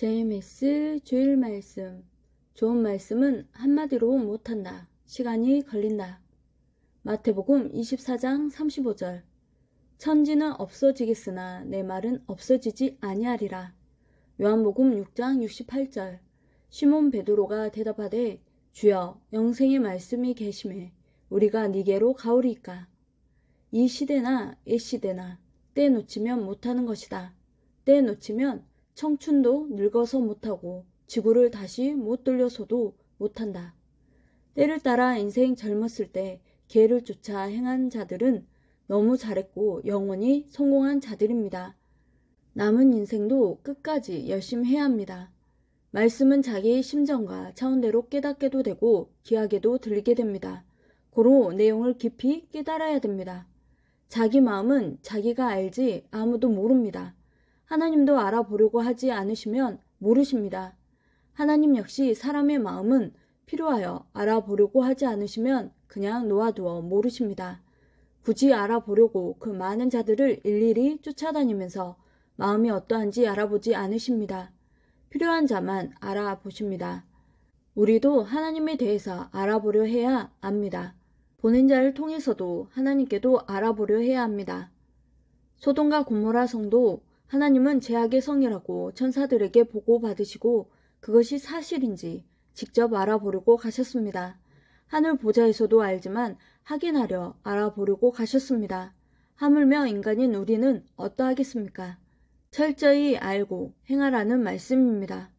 JMS 주일 말씀. 좋은 말씀은 한마디로 못한다. 시간이 걸린다. 마태복음 24장 35절. 천지는 없어지겠으나 내 말은 없어지지 아니하리라. 요한복음 6장 68절. 시몬 베드로가 대답하되 주여 영생의 말씀이 계심에 우리가 니게로 가오리까. 이 시대나 옛 시대나 때 놓치면 못하는 것이다. 때 놓치면 청춘도 늙어서 못하고 지구를 다시 못 돌려서도 못한다. 때를 따라 인생 젊었을 때개를 쫓아 행한 자들은 너무 잘했고 영원히 성공한 자들입니다. 남은 인생도 끝까지 열심히 해야 합니다. 말씀은 자기의 심정과 차원대로 깨닫게도 되고 귀하게도 들리게 됩니다. 고로 내용을 깊이 깨달아야 됩니다. 자기 마음은 자기가 알지 아무도 모릅니다. 하나님도 알아보려고 하지 않으시면 모르십니다. 하나님 역시 사람의 마음은 필요하여 알아보려고 하지 않으시면 그냥 놓아두어 모르십니다. 굳이 알아보려고 그 많은 자들을 일일이 쫓아다니면서 마음이 어떠한지 알아보지 않으십니다. 필요한 자만 알아보십니다. 우리도 하나님에 대해서 알아보려 해야 합니다. 보낸 자를 통해서도 하나님께도 알아보려 해야 합니다. 소동과 고모라 성도 하나님은 제약의 성이라고 천사들에게 보고받으시고 그것이 사실인지 직접 알아보려고 가셨습니다. 하늘 보좌에서도 알지만 확인하려 알아보려고 가셨습니다. 하물며 인간인 우리는 어떠하겠습니까? 철저히 알고 행하라는 말씀입니다.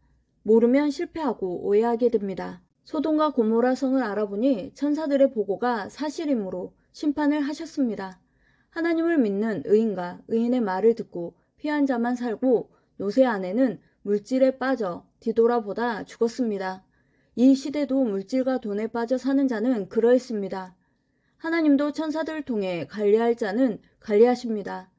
모르면 실패하고 오해하게 됩니다. 소동과 고모라 성을 알아보니 천사들의 보고가 사실이므로 심판을 하셨습니다. 하나님을 믿는 의인과 의인의 말을 듣고 피한자만 살고 요새 아내는 물질에 빠져 뒤돌아보다 죽었습니다. 이 시대도 물질과 돈에 빠져 사는 자는 그러했습니다. 하나님도 천사들 통해 관리할 자는 관리하십니다.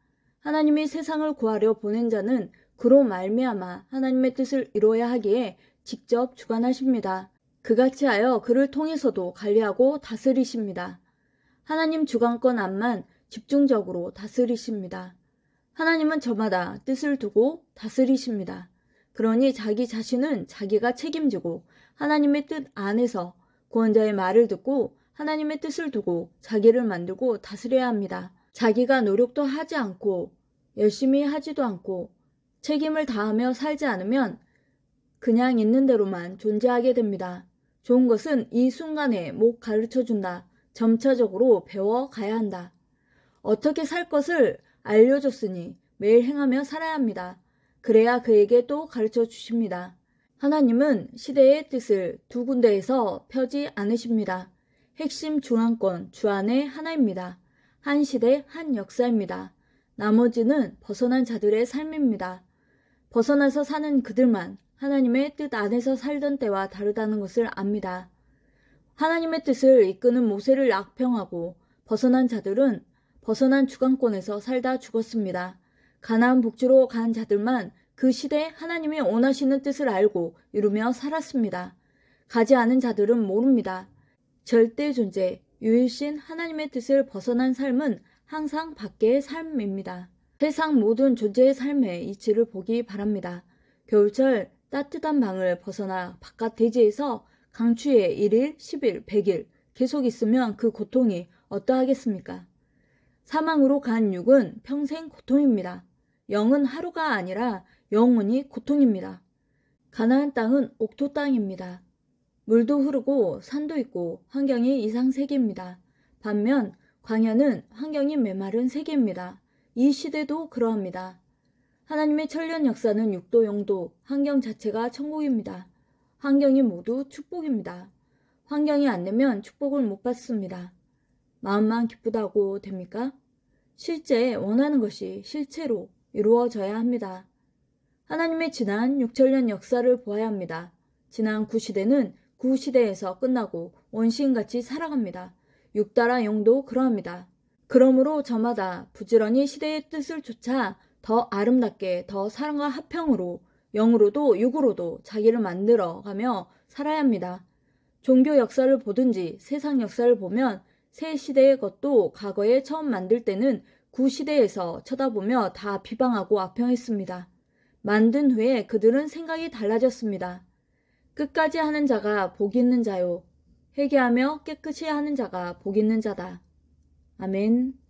하나님이 세상을 구하려 보낸 자는 그로 말미암아 하나님의 뜻을 이루어야 하기에 직접 주관하십니다. 그같이 하여 그를 통해서도 관리하고 다스리십니다. 하나님 주관권 안만 집중적으로 다스리십니다. 하나님은 저마다 뜻을 두고 다스리십니다. 그러니 자기 자신은 자기가 책임지고 하나님의 뜻 안에서 구원자의 말을 듣고 하나님의 뜻을 두고 자기를 만들고 다스려야 합니다. 자기가 노력도 하지 않고 열심히 하지도 않고 책임을 다하며 살지 않으면 그냥 있는 대로만 존재하게 됩니다. 좋은 것은 이 순간에 목 가르쳐 준다. 점차적으로 배워 가야 한다. 어떻게 살 것을 알려줬으니 매일 행하며 살아야 합니다. 그래야 그에게 또 가르쳐 주십니다. 하나님은 시대의 뜻을 두 군데에서 펴지 않으십니다. 핵심 중앙권 주안의 하나입니다. 한 시대 한 역사입니다. 나머지는 벗어난 자들의 삶입니다. 벗어나서 사는 그들만 하나님의 뜻 안에서 살던 때와 다르다는 것을 압니다. 하나님의 뜻을 이끄는 모세를 악평하고 벗어난 자들은 벗어난 주관권에서 살다 죽었습니다. 가나안 복지로간 자들만 그 시대에 하나님이 원하시는 뜻을 알고 이루며 살았습니다. 가지 않은 자들은 모릅니다. 절대 존재, 유일신 하나님의 뜻을 벗어난 삶은 항상 밖의 삶입니다. 세상 모든 존재의 삶의 이치를 보기 바랍니다. 겨울철 따뜻한 방을 벗어나 바깥 대지에서 강추위에 1일, 10일, 100일 계속 있으면 그 고통이 어떠하겠습니까? 사망으로 간 육은 평생 고통입니다. 영은 하루가 아니라 영혼이 고통입니다. 가나안 땅은 옥토 땅입니다. 물도 흐르고 산도 있고 환경이 이상 세계입니다. 반면 광야는 환경이 메마른 세계입니다. 이 시대도 그러합니다. 하나님의 천년 역사는 육도 영도 환경 자체가 천국입니다. 환경이 모두 축복입니다. 환경이 안 되면 축복을 못 받습니다. 마음만 기쁘다고 됩니까? 실제 원하는 것이 실체로 이루어져야 합니다. 하나님의 지난 6천년 역사를 보아야 합니다. 지난 구시대는 구시대에서 끝나고 원시인같이 살아갑니다. 육다라 용도 그러합니다. 그러므로 저마다 부지런히 시대의 뜻을 쫓아 더 아름답게 더 사랑과 합평으로 영으로도 육으로도 자기를 만들어 가며 살아야 합니다. 종교 역사를 보든지 세상 역사를 보면 새 시대의 것도 과거에 처음 만들 때는 구시대에서 쳐다보며 다 비방하고 아평했습니다. 만든 후에 그들은 생각이 달라졌습니다. 끝까지 하는 자가 복 있는 자요. 회개하며 깨끗이 하는 자가 복 있는 자다. 아멘.